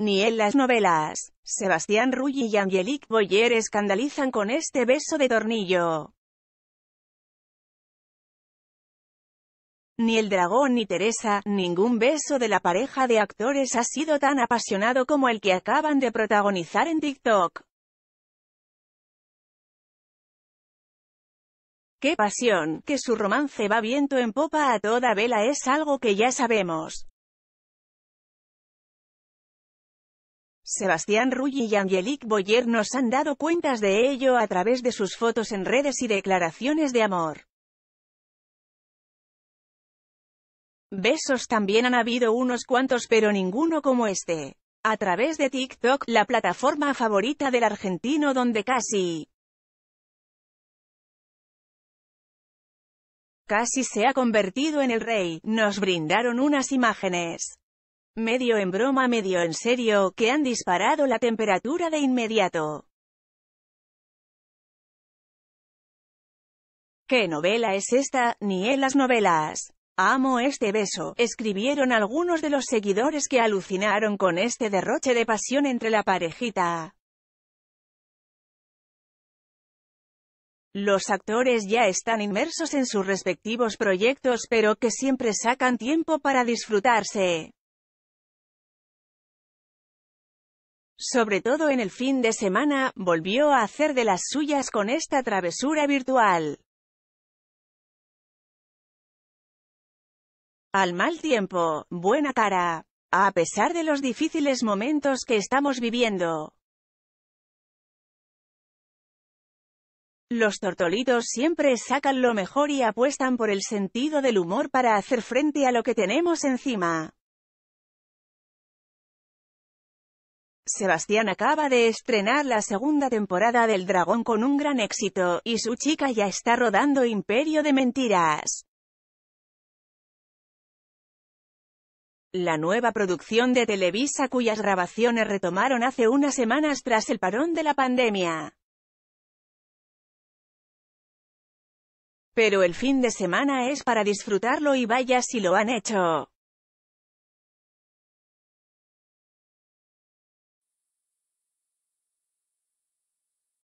Ni en las novelas, Sebastián Rulli y Angelique Boyer escandalizan con este beso de tornillo. Ni el dragón ni Teresa, ningún beso de la pareja de actores ha sido tan apasionado como el que acaban de protagonizar en TikTok. ¡Qué pasión! Que su romance va viento en popa a toda vela es algo que ya sabemos. Sebastián Rulli y Angelique Boyer nos han dado cuentas de ello a través de sus fotos en redes y declaraciones de amor. Besos también han habido unos cuantos pero ninguno como este. A través de TikTok, la plataforma favorita del argentino donde casi... Casi se ha convertido en el rey, nos brindaron unas imágenes medio en broma medio en serio, que han disparado la temperatura de inmediato. ¿Qué novela es esta? Ni en las novelas. Amo este beso, escribieron algunos de los seguidores que alucinaron con este derroche de pasión entre la parejita. Los actores ya están inmersos en sus respectivos proyectos pero que siempre sacan tiempo para disfrutarse. sobre todo en el fin de semana, volvió a hacer de las suyas con esta travesura virtual. Al mal tiempo, buena cara. A pesar de los difíciles momentos que estamos viviendo, Los tortolitos siempre sacan lo mejor y apuestan por el sentido del humor para hacer frente a lo que tenemos encima. Sebastián acaba de estrenar la segunda temporada del Dragón con un gran éxito, y su chica ya está rodando Imperio de Mentiras. La nueva producción de Televisa cuyas grabaciones retomaron hace unas semanas tras el parón de la pandemia. Pero el fin de semana es para disfrutarlo y vaya si lo han hecho.